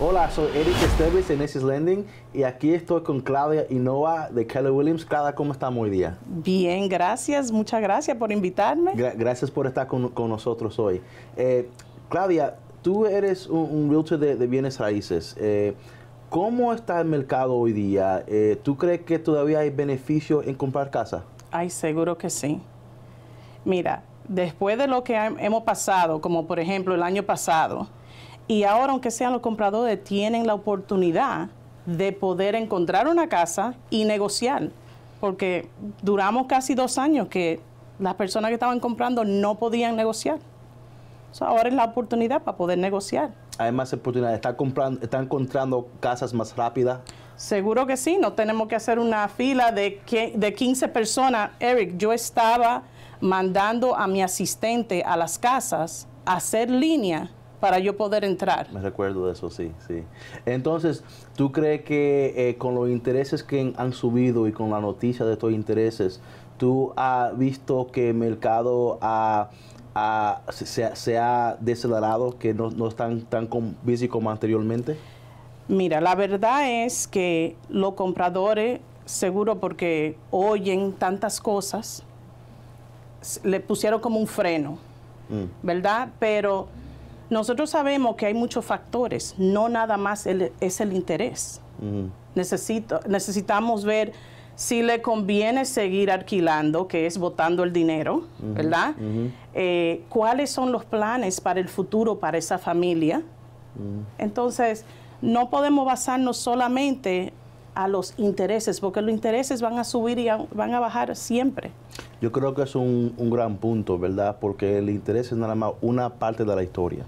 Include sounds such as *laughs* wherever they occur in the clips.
Hola, soy Eric Esteves en Aces Lending y aquí estoy con Claudia Innova de Keller Williams. Claudia, ¿cómo estamos hoy día? Bien, gracias. Muchas gracias por invitarme. gracias por estar con, nosotros hoy. Eh, Claudia, tú eres un, realtor de, bienes raíces. Eh, ¿Cómo está el mercado hoy día? Eh, ¿Tú crees que todavía hay beneficio en comprar casa? Ay, seguro que sí. Mira, después de lo que hemos pasado, como por ejemplo el año pasado, y ahora, aunque sean los compradores, tienen la oportunidad de poder encontrar una casa y negociar, porque duramos casi dos años que las personas que estaban comprando no podían negociar. ahora es la oportunidad para poder negociar. Además, más oportunidades. ¿Están, comprando, encontrando casas más rápidas? Seguro que sí. No tenemos que hacer una fila de, de 15 personas. Eric, yo estaba mandando a mi asistente a las casas a hacer línea para yo poder entrar. Me recuerdo de eso, sí, sí. Entonces, ¿tú crees que eh, con los intereses que han subido y con la noticia de estos intereses, tú has visto que el mercado se, ha desacelerado, que no, no están tan físico como anteriormente? Mira, la verdad es que los compradores, seguro porque oyen tantas cosas, le pusieron como un freno, mm. ¿verdad? Pero nosotros sabemos que hay muchos factores, no nada más es el interés. Necesito, necesitamos ver si le conviene seguir alquilando, que es botando el dinero, ¿verdad? Eh, ¿Cuáles son los planes para el futuro para esa familia? Entonces, no podemos basarnos solamente a los intereses, porque los intereses van a subir y van a bajar siempre. Yo creo que es un, gran punto, ¿verdad? Porque el interés es nada más una parte de la historia.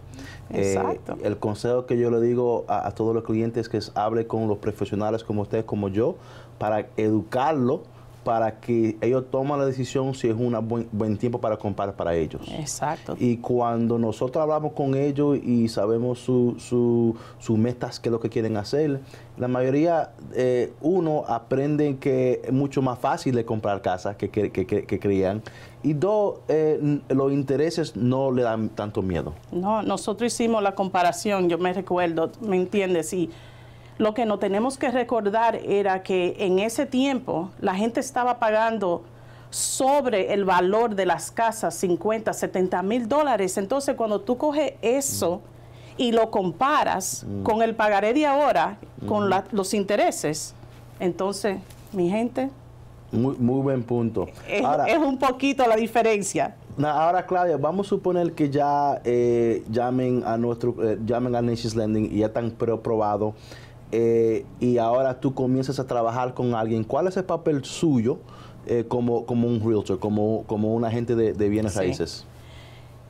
Eh, Exacto. el consejo que yo le digo a, todos los clientes es que es hable con los profesionales como ustedes, como yo, para educarlo para que ellos tomen la decisión si es un buen, buen, tiempo para comprar para ellos. Exacto. Y cuando nosotros hablamos con ellos y sabemos sus metas, qué es lo que quieren hacer, la mayoría, eh, uno, aprende que es mucho más fácil de comprar casas que, que, creían. Y dos, eh, los intereses no le dan tanto miedo. No, nosotros hicimos la comparación, yo me recuerdo, ¿me entiendes? Y lo que no tenemos que recordar era que en ese tiempo la gente estaba pagando sobre el valor de las casas, 50, 70 mil dólares. Entonces, cuando tú coges eso mm. y lo comparas mm. con el pagaré de ahora, con mm. los intereses, entonces, mi gente... Muy, muy buen punto. Es, un poquito la diferencia. Ahora, Claudia, vamos a suponer que ya eh, llamen a nuestro, eh, llamen a Nations Lending y ya están aprobado eh, y ahora tú comienzas a trabajar con alguien, ¿cuál es el papel suyo eh, como, como un realtor, como, como un agente de, bienes raíces?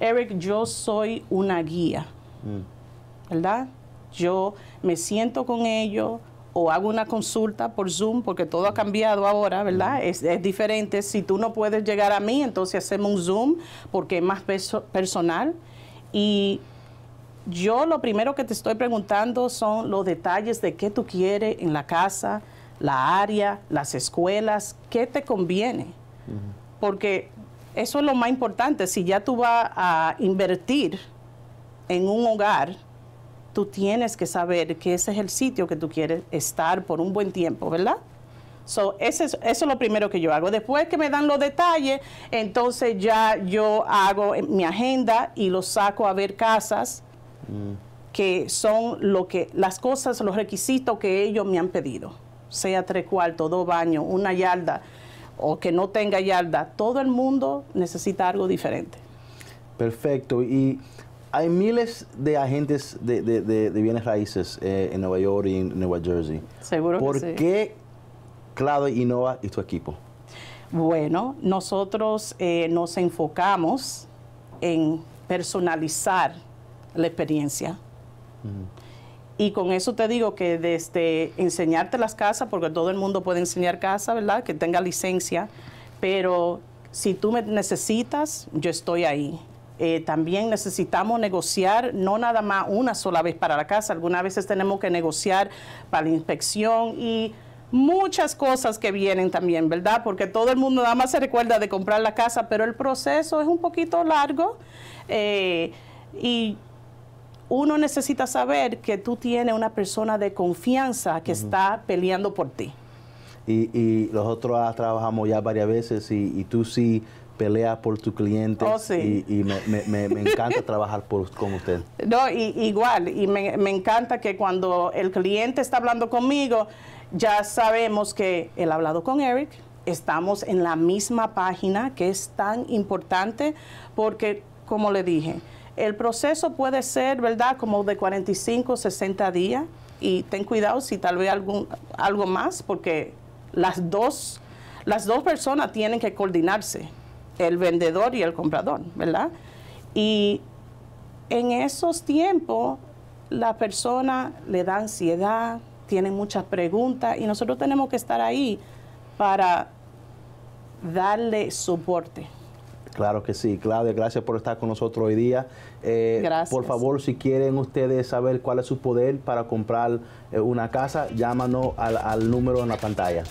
Eric, yo soy una guía, mm. ¿verdad? Yo me siento con ellos o hago una consulta por Zoom, porque todo ha cambiado ahora, ¿verdad? Mm. Es, diferente. Si tú no puedes llegar a mí, entonces hacemos un Zoom porque es más personal. Y yo lo primero que te estoy preguntando son los detalles de qué tú quieres en la casa, la área, las escuelas, qué te conviene. Porque eso es lo más importante. Si ya tú vas a invertir en un hogar, tú tienes que saber que ese es el sitio que tú quieres estar por un buen tiempo, ¿verdad? eso es lo primero que yo hago. Después que me dan los detalles, entonces ya yo hago mi agenda y lo saco a ver casas que son lo que, las cosas, los requisitos que ellos me han pedido, sea tres cuartos, dos baños, una yarda o que no tenga yarda, todo el mundo necesita algo diferente. Perfecto, y hay miles de agentes de, bienes raíces eh, en Nueva York y en Nueva Jersey. Seguro ¿Por que sí. qué Clado Innova y tu equipo? Bueno, nosotros eh, nos enfocamos en personalizar la experiencia. Y con eso te digo que desde enseñarte las casas, porque todo el mundo puede enseñar casa, ¿verdad? Que tenga licencia, pero si tú me necesitas, yo estoy ahí. Eh, también necesitamos negociar, no nada más una sola vez para la casa, algunas veces tenemos que negociar para la inspección y muchas cosas que vienen también, ¿verdad? Porque todo el mundo nada más se recuerda de comprar la casa, pero el proceso es un poquito largo eh, y uno necesita saber que tú tienes una persona de confianza que está peleando por ti. Y, y nosotros trabajamos ya varias veces y, tú sí peleas por tu cliente oh, y, me, encanta trabajar por, con usted. *laughs* No, igual, y me, encanta que cuando el cliente está hablando conmigo, ya sabemos que él ha hablado con Eric, estamos en la misma página, que es tan importante porque, como le dije, el proceso puede ser, ¿verdad?, como de 45, 60 días. Y ten cuidado si tal vez algún, algo más, porque las dos, las dos personas tienen que coordinarse, el vendedor y el comprador, ¿verdad? Y en esos tiempos, la persona le da ansiedad, tiene muchas preguntas, y nosotros tenemos que estar ahí para darle soporte. Claro que sí, Claudia, gracias por estar con nosotros hoy día. Eh, gracias. Por favor, si quieren ustedes saber cuál es su poder para comprar eh, una casa, llámanos al, al número en la pantalla.